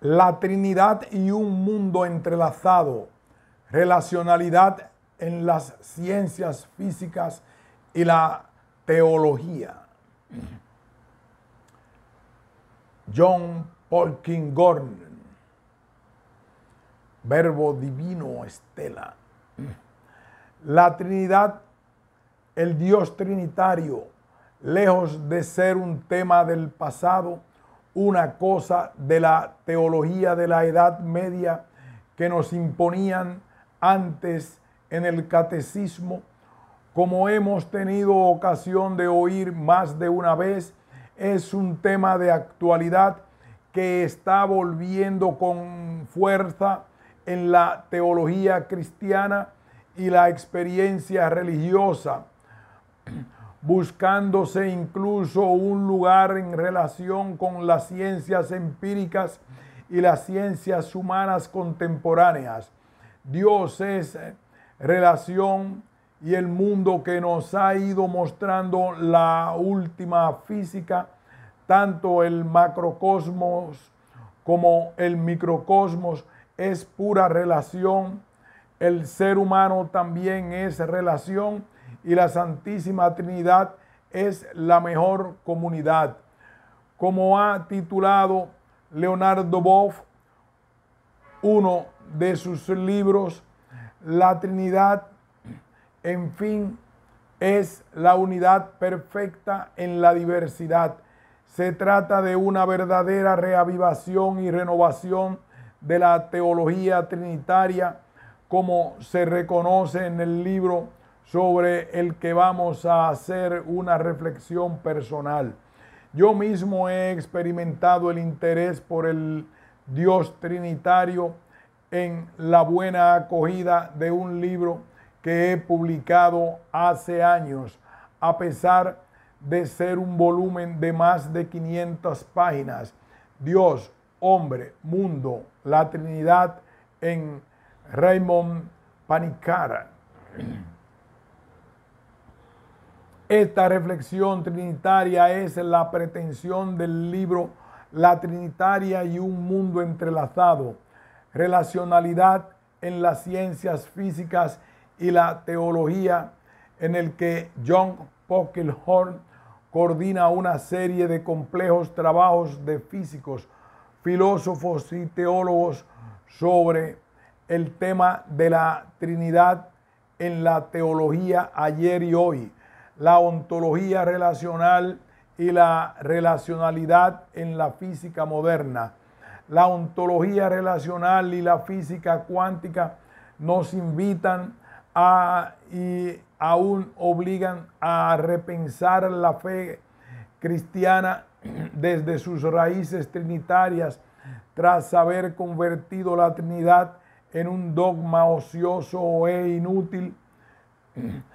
la Trinidad y un mundo entrelazado, relacionalidad en las ciencias físicas y la teología. John Polkin Gordon, verbo divino estela. La Trinidad, el Dios Trinitario, lejos de ser un tema del pasado, una cosa de la teología de la Edad Media que nos imponían antes en el catecismo, como hemos tenido ocasión de oír más de una vez, es un tema de actualidad que está volviendo con fuerza en la teología cristiana y la experiencia religiosa buscándose incluso un lugar en relación con las ciencias empíricas y las ciencias humanas contemporáneas. Dios es eh, relación y el mundo que nos ha ido mostrando la última física, tanto el macrocosmos como el microcosmos, es pura relación. El ser humano también es relación y la Santísima Trinidad es la mejor comunidad. Como ha titulado Leonardo Boff, uno de sus libros, la Trinidad, en fin, es la unidad perfecta en la diversidad. Se trata de una verdadera reavivación y renovación de la teología trinitaria, como se reconoce en el libro sobre el que vamos a hacer una reflexión personal. Yo mismo he experimentado el interés por el Dios Trinitario en la buena acogida de un libro que he publicado hace años, a pesar de ser un volumen de más de 500 páginas. Dios, hombre, mundo, la Trinidad en Raymond Panicara. Esta reflexión trinitaria es la pretensión del libro La Trinitaria y un mundo entrelazado, relacionalidad en las ciencias físicas y la teología, en el que John Pockelhorn coordina una serie de complejos trabajos de físicos, filósofos y teólogos sobre el tema de la Trinidad en la teología ayer y hoy la ontología relacional y la relacionalidad en la física moderna. La ontología relacional y la física cuántica nos invitan a y aún obligan a repensar la fe cristiana desde sus raíces trinitarias tras haber convertido la Trinidad en un dogma ocioso e inútil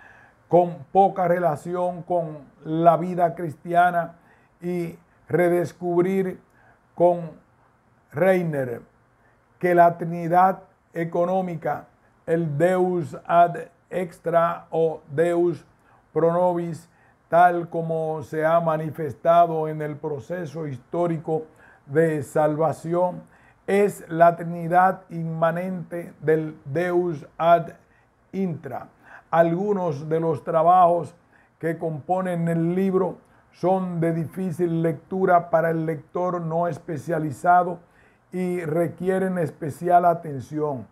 con poca relación con la vida cristiana y redescubrir con Reiner que la Trinidad económica, el Deus ad extra o Deus pro nobis, tal como se ha manifestado en el proceso histórico de salvación, es la Trinidad inmanente del Deus ad intra algunos de los trabajos que componen el libro son de difícil lectura para el lector no especializado y requieren especial atención.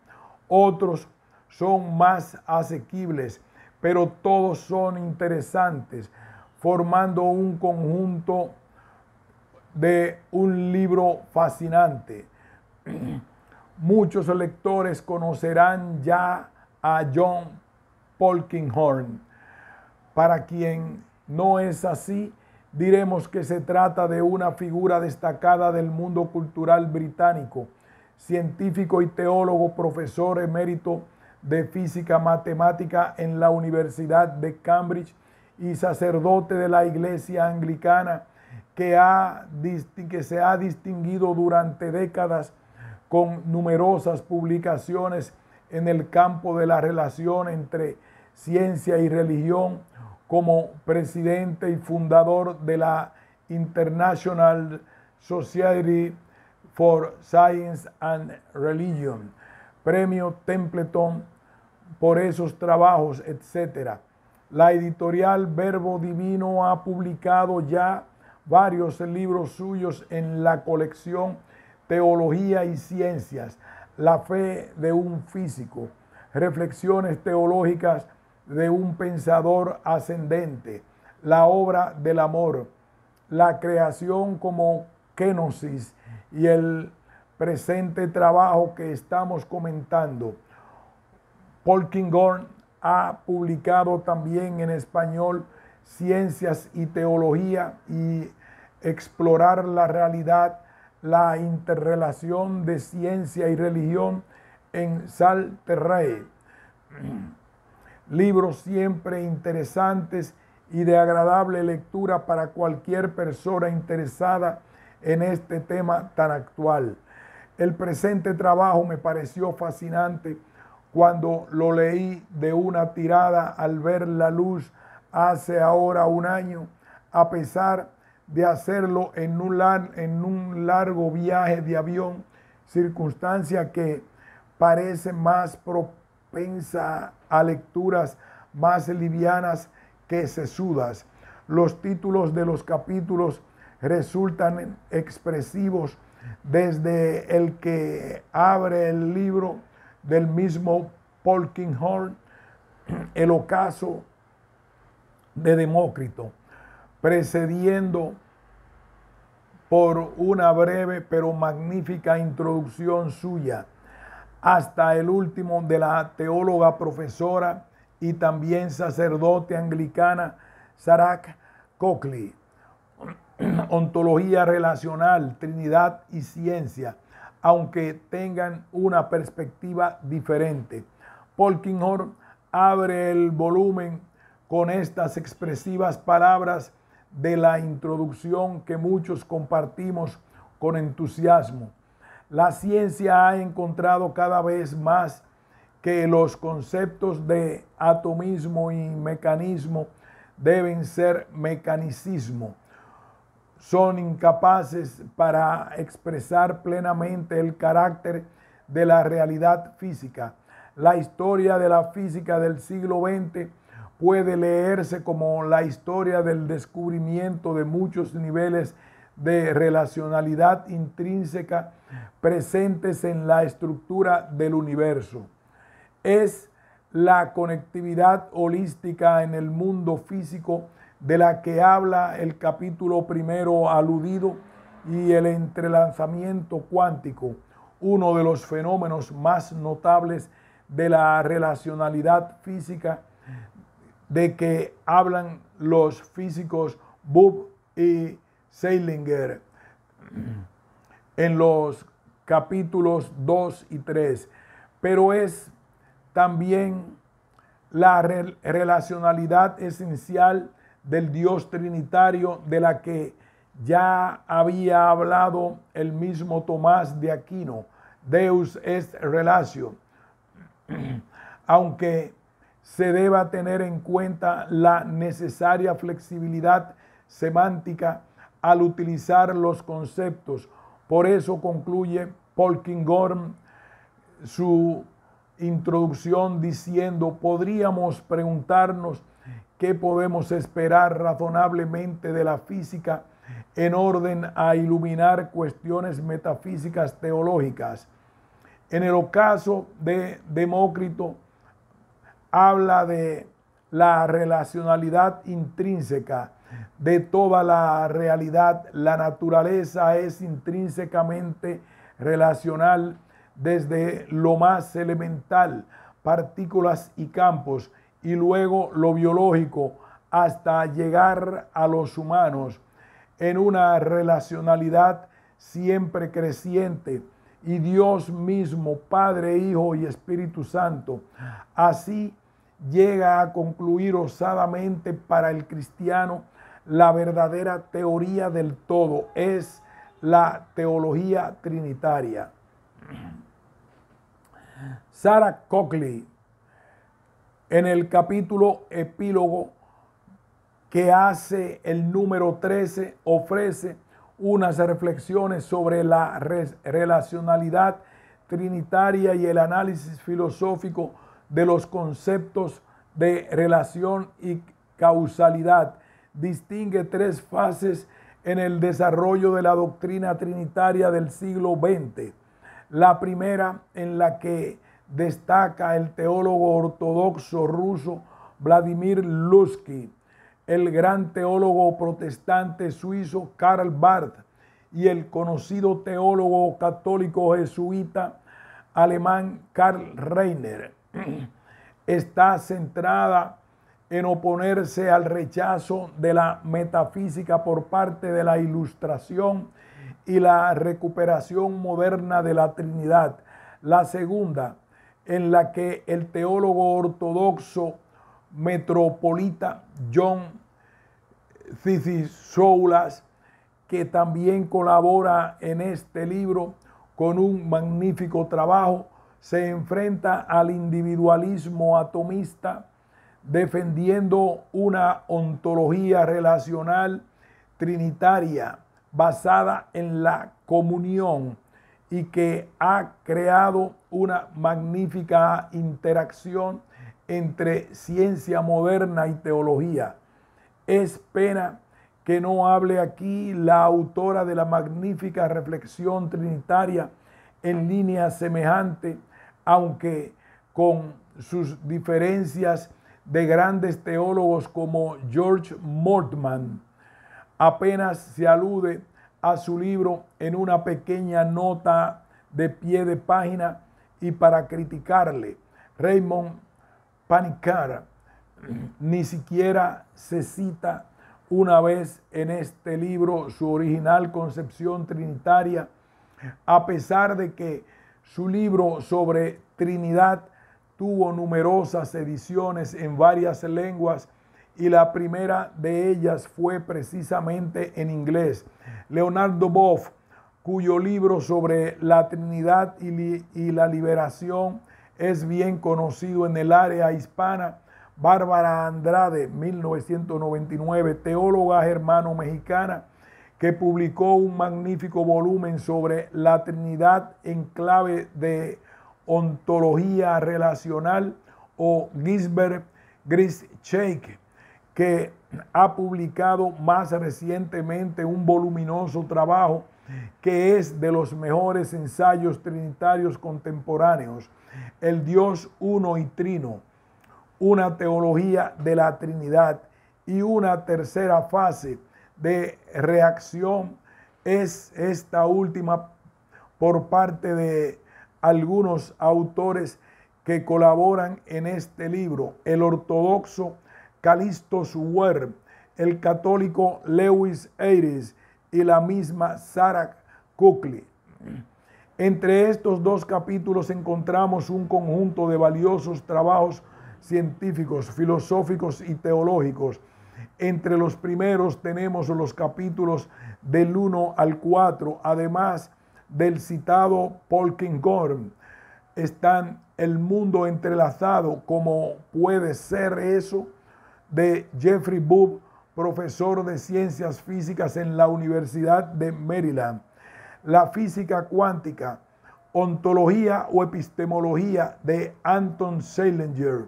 Otros son más asequibles, pero todos son interesantes, formando un conjunto de un libro fascinante. Muchos lectores conocerán ya a John para quien no es así, diremos que se trata de una figura destacada del mundo cultural británico, científico y teólogo, profesor emérito de física matemática en la Universidad de Cambridge y sacerdote de la Iglesia Anglicana que, ha, que se ha distinguido durante décadas con numerosas publicaciones en el campo de la relación entre Ciencia y Religión como presidente y fundador de la International Society for Science and Religion, Premio Templeton por esos trabajos, etc. La editorial Verbo Divino ha publicado ya varios libros suyos en la colección Teología y Ciencias, La Fe de un Físico, Reflexiones Teológicas de un pensador ascendente, la obra del amor, la creación como kenosis y el presente trabajo que estamos comentando. Paul ha publicado también en español Ciencias y Teología y Explorar la Realidad, la interrelación de ciencia y religión en Salterrey. libros siempre interesantes y de agradable lectura para cualquier persona interesada en este tema tan actual. El presente trabajo me pareció fascinante cuando lo leí de una tirada al ver la luz hace ahora un año, a pesar de hacerlo en un, largo viaje de avión, circunstancia que parece más propia Pensa a lecturas más livianas que sesudas. Los títulos de los capítulos resultan expresivos desde el que abre el libro del mismo Polkinghorn, El ocaso de Demócrito, precediendo por una breve pero magnífica introducción suya hasta el último de la teóloga, profesora y también sacerdote anglicana Sarah Cockley. Ontología relacional, Trinidad y ciencia, aunque tengan una perspectiva diferente. Polkinghorn abre el volumen con estas expresivas palabras de la introducción que muchos compartimos con entusiasmo. La ciencia ha encontrado cada vez más que los conceptos de atomismo y mecanismo deben ser mecanicismo. Son incapaces para expresar plenamente el carácter de la realidad física. La historia de la física del siglo XX puede leerse como la historia del descubrimiento de muchos niveles de relacionalidad intrínseca presentes en la estructura del universo. Es la conectividad holística en el mundo físico de la que habla el capítulo primero aludido y el entrelanzamiento cuántico, uno de los fenómenos más notables de la relacionalidad física de que hablan los físicos Bob y Seilinger en los capítulos 2 y 3, pero es también la relacionalidad esencial del Dios Trinitario de la que ya había hablado el mismo Tomás de Aquino. Deus es relación, Aunque se deba tener en cuenta la necesaria flexibilidad semántica al utilizar los conceptos. Por eso concluye Paul su introducción diciendo, podríamos preguntarnos qué podemos esperar razonablemente de la física en orden a iluminar cuestiones metafísicas teológicas. En el ocaso de Demócrito habla de la relacionalidad intrínseca de toda la realidad. La naturaleza es intrínsecamente relacional desde lo más elemental, partículas y campos, y luego lo biológico hasta llegar a los humanos en una relacionalidad siempre creciente y Dios mismo, Padre, Hijo y Espíritu Santo. Así llega a concluir osadamente para el cristiano la verdadera teoría del todo, es la teología trinitaria. Sarah Cockley, en el capítulo epílogo que hace el número 13, ofrece unas reflexiones sobre la relacionalidad trinitaria y el análisis filosófico de los conceptos de relación y causalidad distingue tres fases en el desarrollo de la doctrina trinitaria del siglo XX. La primera en la que destaca el teólogo ortodoxo ruso Vladimir Lusky, el gran teólogo protestante suizo Karl Barth y el conocido teólogo católico jesuita alemán Karl Reiner. Está centrada en oponerse al rechazo de la metafísica por parte de la ilustración y la recuperación moderna de la Trinidad. La segunda, en la que el teólogo ortodoxo metropolita John Cicisoulas, que también colabora en este libro con un magnífico trabajo, se enfrenta al individualismo atomista defendiendo una ontología relacional trinitaria basada en la comunión y que ha creado una magnífica interacción entre ciencia moderna y teología. Es pena que no hable aquí la autora de la magnífica reflexión trinitaria en línea semejante, aunque con sus diferencias de grandes teólogos como George Mortman. Apenas se alude a su libro en una pequeña nota de pie de página y para criticarle, Raymond Panicara ni siquiera se cita una vez en este libro su original concepción trinitaria, a pesar de que su libro sobre Trinidad tuvo numerosas ediciones en varias lenguas y la primera de ellas fue precisamente en inglés. Leonardo Boff, cuyo libro sobre la Trinidad y, la liberación es bien conocido en el área hispana. Bárbara Andrade, 1999, teóloga germano-mexicana, que publicó un magnífico volumen sobre la Trinidad en clave de ontología relacional o Gisbert shake que ha publicado más recientemente un voluminoso trabajo que es de los mejores ensayos trinitarios contemporáneos, El Dios Uno y Trino, una teología de la Trinidad y una tercera fase de reacción es esta última por parte de algunos autores que colaboran en este libro, el ortodoxo Calisto Suer, el católico Lewis Ayres y la misma Sarah Cookley Entre estos dos capítulos encontramos un conjunto de valiosos trabajos científicos, filosóficos y teológicos. Entre los primeros tenemos los capítulos del 1 al 4, además del citado Gorm están el mundo entrelazado como puede ser eso de Jeffrey Bub profesor de ciencias físicas en la Universidad de Maryland. La física cuántica, ontología o epistemología de Anton Selinger,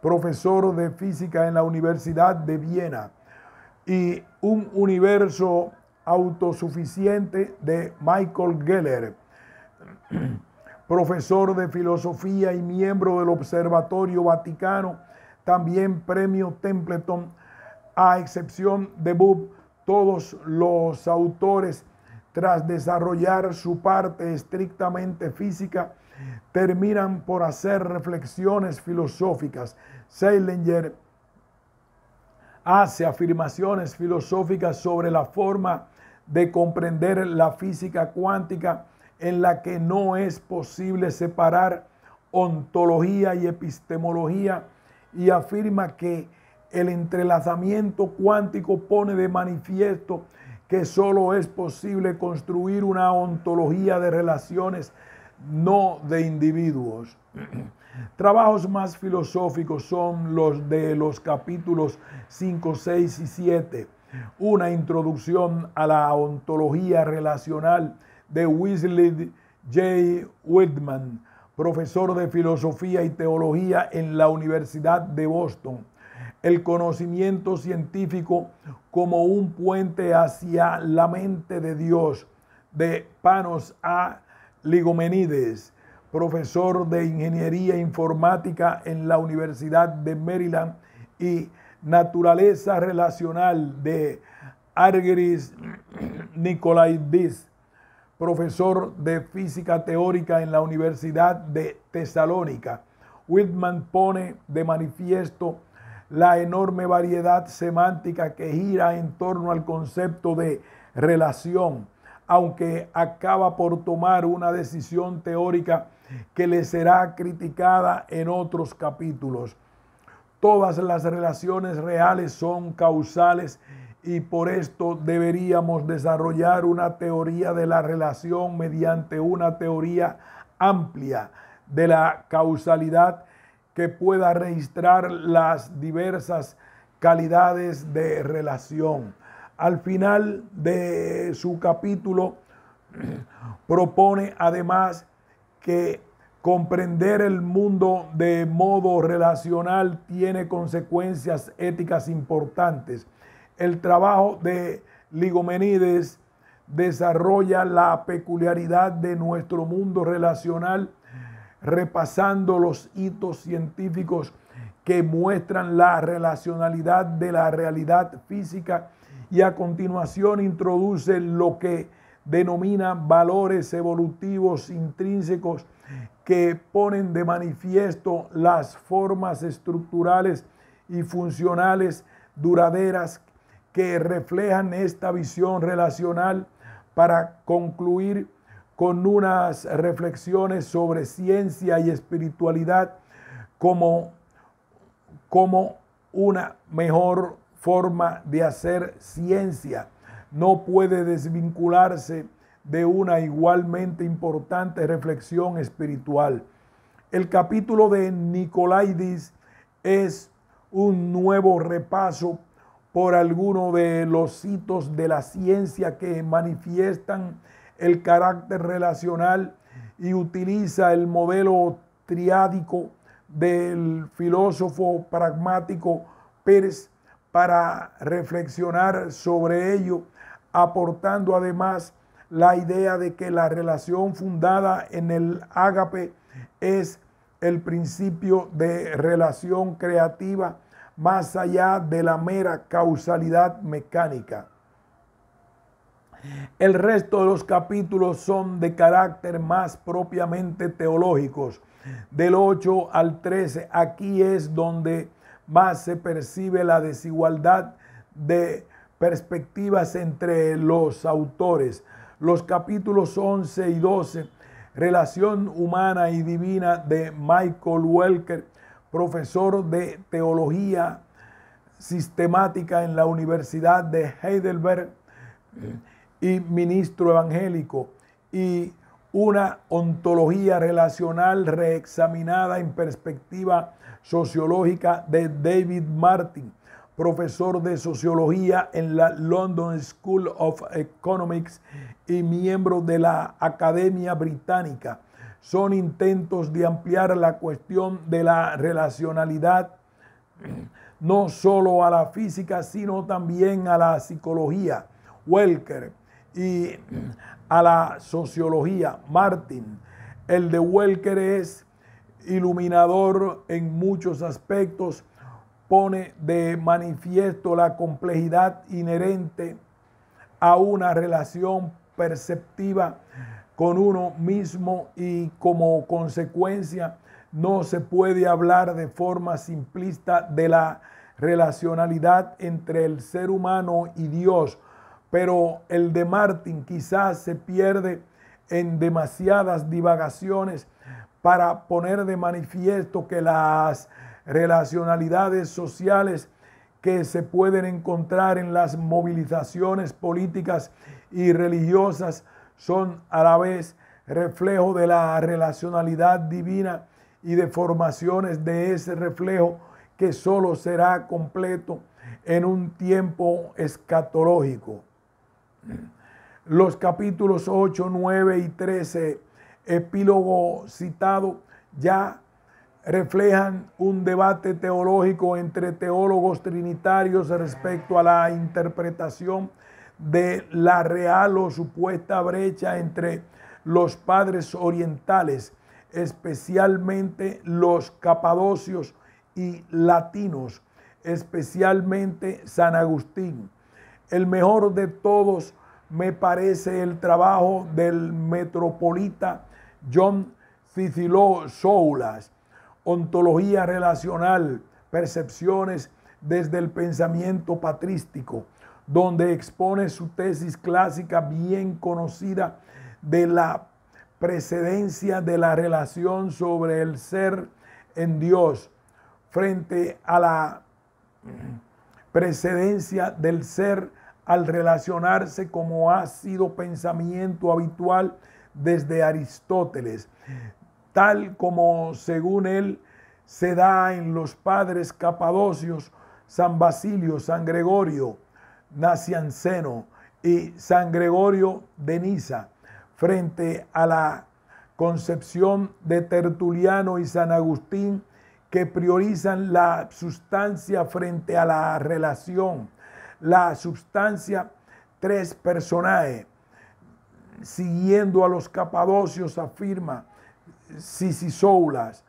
profesor de física en la Universidad de Viena. Y un universo autosuficiente de Michael Geller, profesor de filosofía y miembro del Observatorio Vaticano, también premio Templeton, a excepción de Bub, todos los autores, tras desarrollar su parte estrictamente física, terminan por hacer reflexiones filosóficas. Seilinger hace afirmaciones filosóficas sobre la forma de comprender la física cuántica en la que no es posible separar ontología y epistemología y afirma que el entrelazamiento cuántico pone de manifiesto que solo es posible construir una ontología de relaciones, no de individuos. Trabajos más filosóficos son los de los capítulos 5, 6 y 7 una introducción a la ontología relacional de Wesley J. Whitman, profesor de filosofía y teología en la Universidad de Boston. El conocimiento científico como un puente hacia la mente de Dios, de Panos A. Ligomenides, profesor de Ingeniería Informática en la Universidad de Maryland y naturaleza relacional de Argeris Nicolaidis, profesor de física teórica en la Universidad de Tesalónica. Whitman pone de manifiesto la enorme variedad semántica que gira en torno al concepto de relación, aunque acaba por tomar una decisión teórica que le será criticada en otros capítulos. Todas las relaciones reales son causales y por esto deberíamos desarrollar una teoría de la relación mediante una teoría amplia de la causalidad que pueda registrar las diversas calidades de relación. Al final de su capítulo propone además que Comprender el mundo de modo relacional tiene consecuencias éticas importantes. El trabajo de Ligomenides desarrolla la peculiaridad de nuestro mundo relacional repasando los hitos científicos que muestran la relacionalidad de la realidad física y a continuación introduce lo que denomina valores evolutivos intrínsecos que ponen de manifiesto las formas estructurales y funcionales duraderas que reflejan esta visión relacional para concluir con unas reflexiones sobre ciencia y espiritualidad como, como una mejor forma de hacer ciencia no puede desvincularse de una igualmente importante reflexión espiritual. El capítulo de Nicolaides es un nuevo repaso por algunos de los hitos de la ciencia que manifiestan el carácter relacional y utiliza el modelo triádico del filósofo pragmático Pérez para reflexionar sobre ello, aportando además la idea de que la relación fundada en el ágape es el principio de relación creativa más allá de la mera causalidad mecánica. El resto de los capítulos son de carácter más propiamente teológicos, del 8 al 13. Aquí es donde más se percibe la desigualdad de perspectivas entre los autores. Los capítulos 11 y 12, Relación Humana y Divina de Michael Welker, profesor de Teología Sistemática en la Universidad de Heidelberg eh, y ministro evangélico, y una ontología relacional reexaminada en perspectiva sociológica de David Martin, profesor de sociología en la London School of Economics y miembro de la Academia Británica. Son intentos de ampliar la cuestión de la relacionalidad no solo a la física, sino también a la psicología. Welker y a la sociología. Martin, el de Welker es iluminador en muchos aspectos, pone de manifiesto la complejidad inherente a una relación perceptiva con uno mismo y como consecuencia no se puede hablar de forma simplista de la relacionalidad entre el ser humano y Dios pero el de Martin quizás se pierde en demasiadas divagaciones para poner de manifiesto que las relacionalidades sociales que se pueden encontrar en las movilizaciones políticas y religiosas son a la vez reflejo de la relacionalidad divina y de formaciones de ese reflejo que solo será completo en un tiempo escatológico. Los capítulos 8, 9 y 13, epílogo citado, ya reflejan un debate teológico entre teólogos trinitarios respecto a la interpretación de la real o supuesta brecha entre los padres orientales, especialmente los capadocios y latinos, especialmente San Agustín el mejor de todos me parece el trabajo del metropolita John Ciciló Soulas, ontología relacional, percepciones desde el pensamiento patrístico, donde expone su tesis clásica bien conocida de la precedencia de la relación sobre el ser en Dios frente a la precedencia del ser al relacionarse como ha sido pensamiento habitual desde Aristóteles, tal como según él se da en los padres capadocios San Basilio, San Gregorio, Nacianceno y San Gregorio de Niza, frente a la concepción de Tertuliano y San Agustín que priorizan la sustancia frente a la relación la substancia tres personae. Siguiendo a los capadocios, afirma Sisisoulas,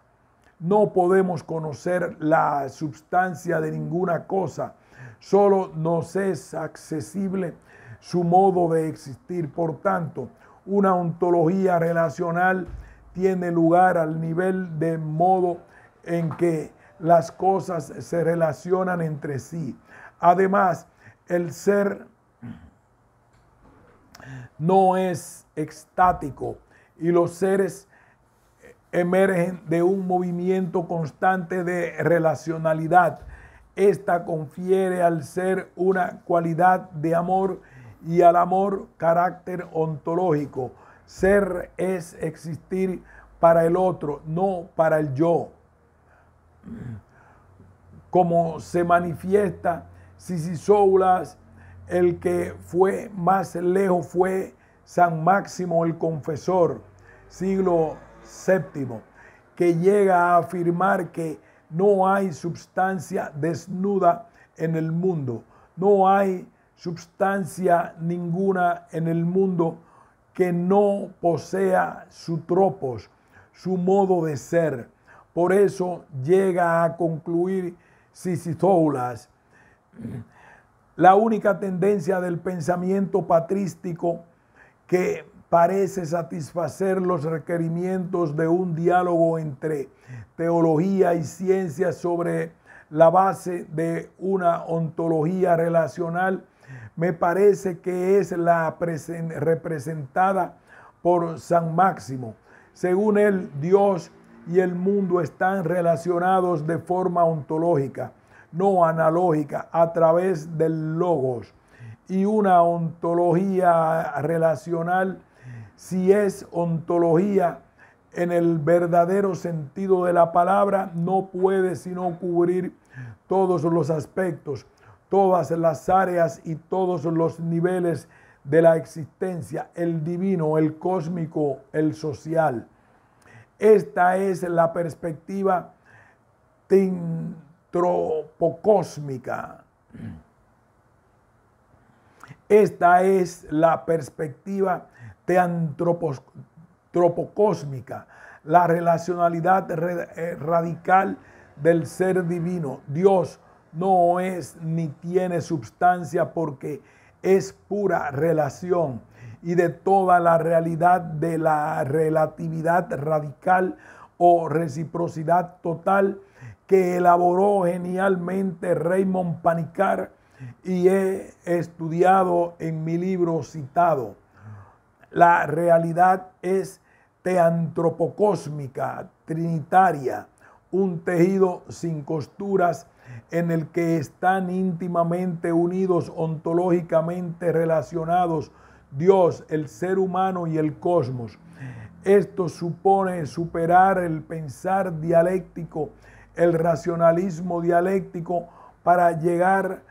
no podemos conocer la substancia de ninguna cosa, solo nos es accesible su modo de existir. Por tanto, una ontología relacional tiene lugar al nivel de modo en que las cosas se relacionan entre sí. Además, el ser no es estático y los seres emergen de un movimiento constante de relacionalidad. Esta confiere al ser una cualidad de amor y al amor carácter ontológico. Ser es existir para el otro, no para el yo. Como se manifiesta Sisisoulas, el que fue más lejos fue San Máximo el Confesor, siglo VII, que llega a afirmar que no hay substancia desnuda en el mundo, no hay substancia ninguna en el mundo que no posea su tropos, su modo de ser. Por eso llega a concluir Sisisoulas, la única tendencia del pensamiento patrístico que parece satisfacer los requerimientos de un diálogo entre teología y ciencia sobre la base de una ontología relacional, me parece que es la representada por San Máximo. Según él, Dios y el mundo están relacionados de forma ontológica no analógica a través del logos y una ontología relacional si es ontología en el verdadero sentido de la palabra, no puede sino cubrir todos los aspectos, todas las áreas y todos los niveles de la existencia, el divino, el cósmico, el social. Esta es la perspectiva tropocósmica. Esta es la perspectiva teantropocósmica, la relacionalidad eh, radical del ser divino. Dios no es ni tiene sustancia porque es pura relación y de toda la realidad de la relatividad radical o reciprocidad total que elaboró genialmente Raymond Panicar y he estudiado en mi libro citado. La realidad es teantropocósmica, trinitaria, un tejido sin costuras en el que están íntimamente unidos, ontológicamente relacionados Dios, el ser humano y el cosmos. Esto supone superar el pensar dialéctico el racionalismo dialéctico para llegar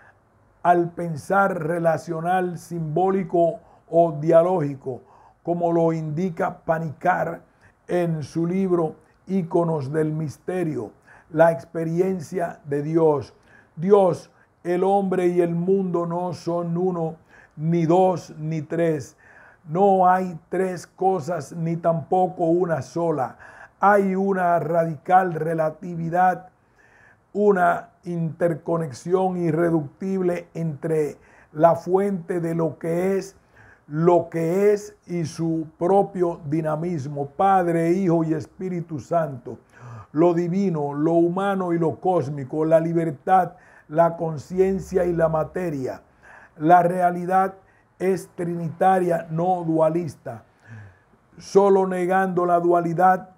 al pensar relacional, simbólico o dialógico, como lo indica Panicar en su libro Íconos del Misterio, la experiencia de Dios. Dios, el hombre y el mundo no son uno, ni dos, ni tres. No hay tres cosas, ni tampoco una sola hay una radical relatividad, una interconexión irreductible entre la fuente de lo que es, lo que es y su propio dinamismo, Padre, Hijo y Espíritu Santo, lo divino, lo humano y lo cósmico, la libertad, la conciencia y la materia. La realidad es trinitaria, no dualista. Solo negando la dualidad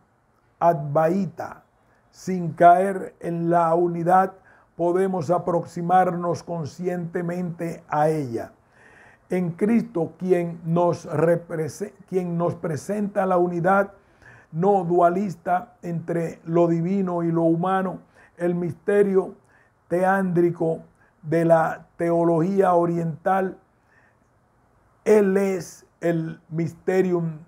advaita. Sin caer en la unidad, podemos aproximarnos conscientemente a ella. En Cristo, quien nos, quien nos presenta la unidad no dualista entre lo divino y lo humano, el misterio teándrico de la teología oriental, él es el mysterium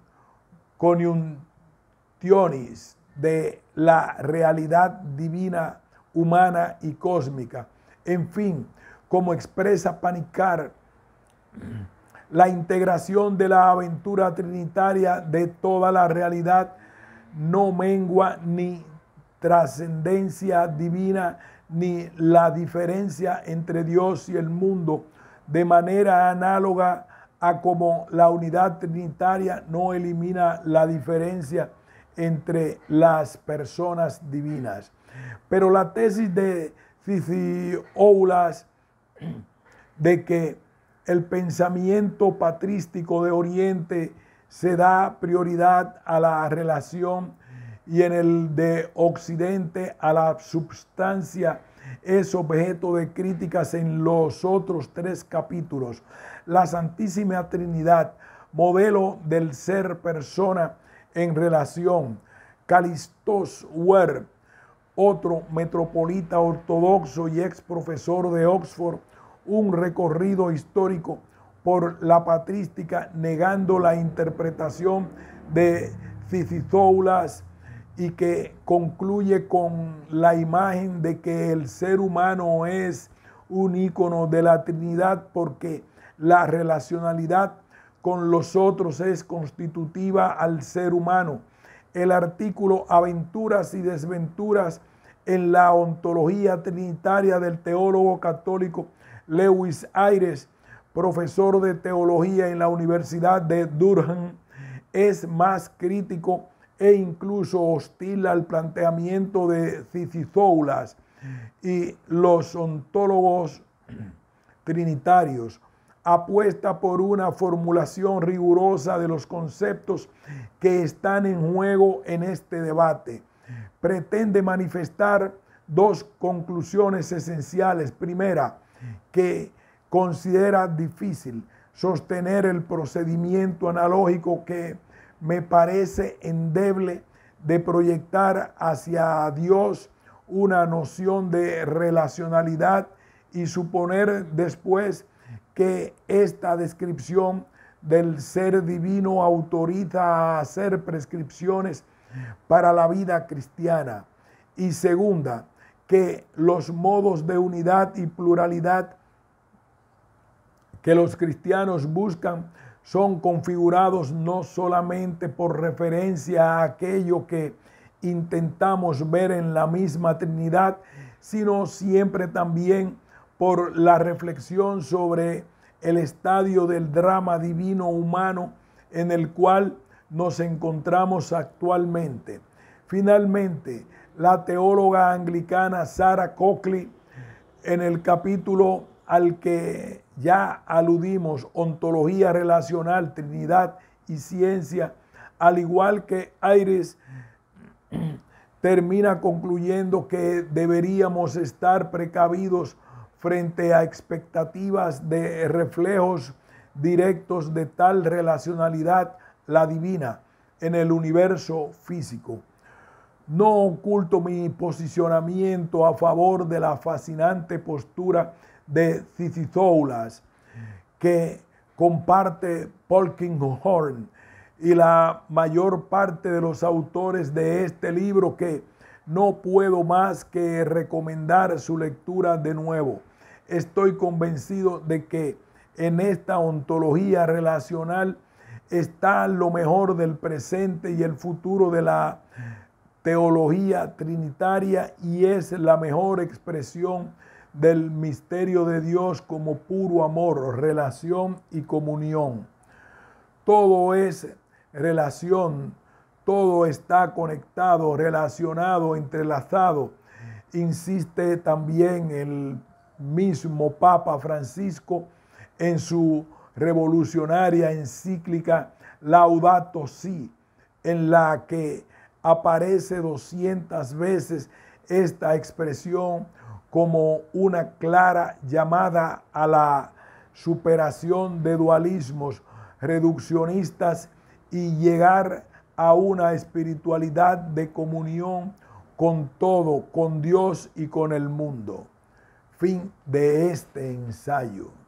coniuntionis de la realidad divina, humana y cósmica. En fin, como expresa Panicar, la integración de la aventura trinitaria de toda la realidad no mengua ni trascendencia divina ni la diferencia entre Dios y el mundo, de manera análoga a como la unidad trinitaria no elimina la diferencia entre las personas divinas. Pero la tesis de Cicioulas de que el pensamiento patrístico de Oriente se da prioridad a la relación y en el de Occidente a la substancia es objeto de críticas en los otros tres capítulos. La Santísima Trinidad, modelo del ser persona en relación. Calistos Ware, otro metropolita ortodoxo y ex profesor de Oxford, un recorrido histórico por la patrística negando la interpretación de Cicizoulas y que concluye con la imagen de que el ser humano es un ícono de la Trinidad porque la relacionalidad con los otros es constitutiva al ser humano. El artículo Aventuras y desventuras en la ontología trinitaria del teólogo católico Lewis Aires, profesor de teología en la Universidad de Durham, es más crítico e incluso hostil al planteamiento de Cicizoulas y los ontólogos trinitarios apuesta por una formulación rigurosa de los conceptos que están en juego en este debate. Pretende manifestar dos conclusiones esenciales. Primera, que considera difícil sostener el procedimiento analógico que me parece endeble de proyectar hacia Dios una noción de relacionalidad y suponer después que esta descripción del ser divino autoriza a hacer prescripciones para la vida cristiana. Y segunda, que los modos de unidad y pluralidad que los cristianos buscan son configurados no solamente por referencia a aquello que intentamos ver en la misma Trinidad, sino siempre también por la reflexión sobre el estadio del drama divino humano en el cual nos encontramos actualmente. Finalmente, la teóloga anglicana Sarah Cockley, en el capítulo al que ya aludimos, ontología relacional, Trinidad y ciencia, al igual que Aires, termina concluyendo que deberíamos estar precavidos frente a expectativas de reflejos directos de tal relacionalidad, la divina, en el universo físico. No oculto mi posicionamiento a favor de la fascinante postura de Cicizoulas que comparte Polkinghorne y la mayor parte de los autores de este libro que no puedo más que recomendar su lectura de nuevo estoy convencido de que en esta ontología relacional está lo mejor del presente y el futuro de la teología trinitaria y es la mejor expresión del misterio de Dios como puro amor, relación y comunión. Todo es relación, todo está conectado, relacionado, entrelazado. Insiste también el mismo Papa Francisco en su revolucionaria encíclica Laudato Si, en la que aparece 200 veces esta expresión como una clara llamada a la superación de dualismos reduccionistas y llegar a una espiritualidad de comunión con todo, con Dios y con el mundo fin de este ensayo.